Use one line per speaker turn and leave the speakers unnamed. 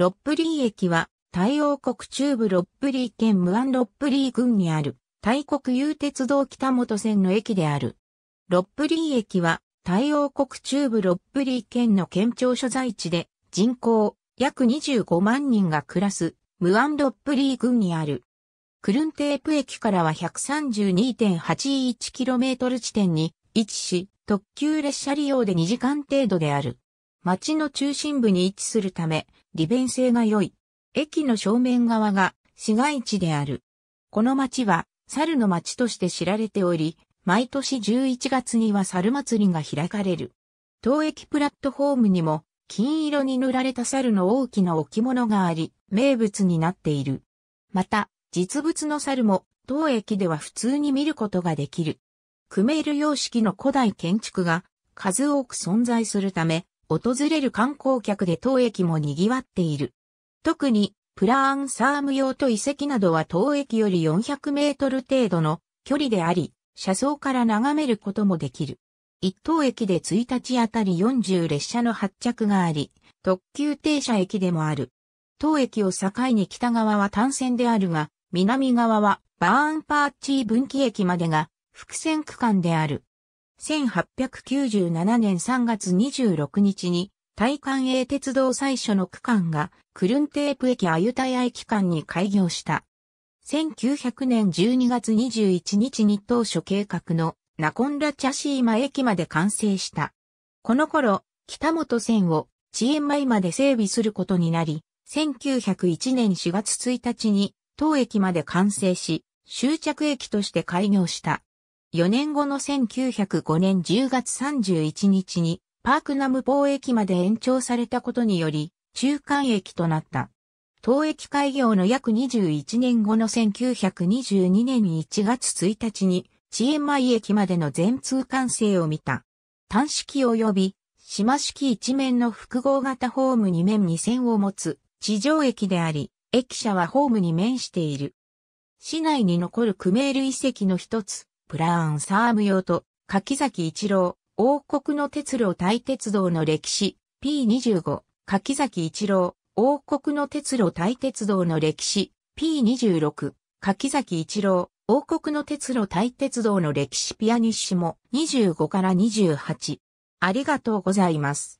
ロップリー駅は、タ王国中部ロップリー県ムアンロップリー郡にある、タイ国有鉄道北本線の駅である。ロップリー駅は、タ王国中部ロップリー県の県庁所在地で、人口約25万人が暮らす、ムアンロップリー郡にある。クルンテープ駅からは 132.81km 地点に位置し、特急列車利用で2時間程度である。町の中心部に位置するため、利便性が良い。駅の正面側が市街地である。この町は猿の町として知られており、毎年11月には猿祭りが開かれる。当駅プラットフォームにも金色に塗られた猿の大きな置物があり、名物になっている。また、実物の猿も当駅では普通に見ることができる。クメール様式の古代建築が数多く存在するため、訪れる観光客で当駅も賑わっている。特に、プラーンサーム用と遺跡などは当駅より400メートル程度の距離であり、車窓から眺めることもできる。一等駅で1日あたり40列車の発着があり、特急停車駅でもある。当駅を境に北側は単線であるが、南側はバーンパーチー分岐駅までが伏線区間である。1897年3月26日に、大韓英鉄道最初の区間が、クルンテープ駅アユタヤ駅間に開業した。1900年12月21日に当初計画のナコンラチャシーマ駅まで完成した。この頃、北本線を遅延前まで整備することになり、1901年4月1日に当駅まで完成し、終着駅として開業した。4年後の1905年10月31日にパークナム貿易まで延長されたことにより中間駅となった。当駅開業の約21年後の1922年1月1日にチエンマイ駅までの全通完成を見た。単式及び島式一面の複合型ホーム2面2線を持つ地上駅であり、駅舎はホームに面している。市内に残るクメール遺跡の一つ、プラーンサーム用と、柿崎一郎、王国の鉄路対鉄道の歴史、P25、柿崎一郎、王国の鉄路対鉄道の歴史、P26、柿崎一郎、王国の鉄路対鉄道の歴史ピアニッシモ25から28。ありがとうございます。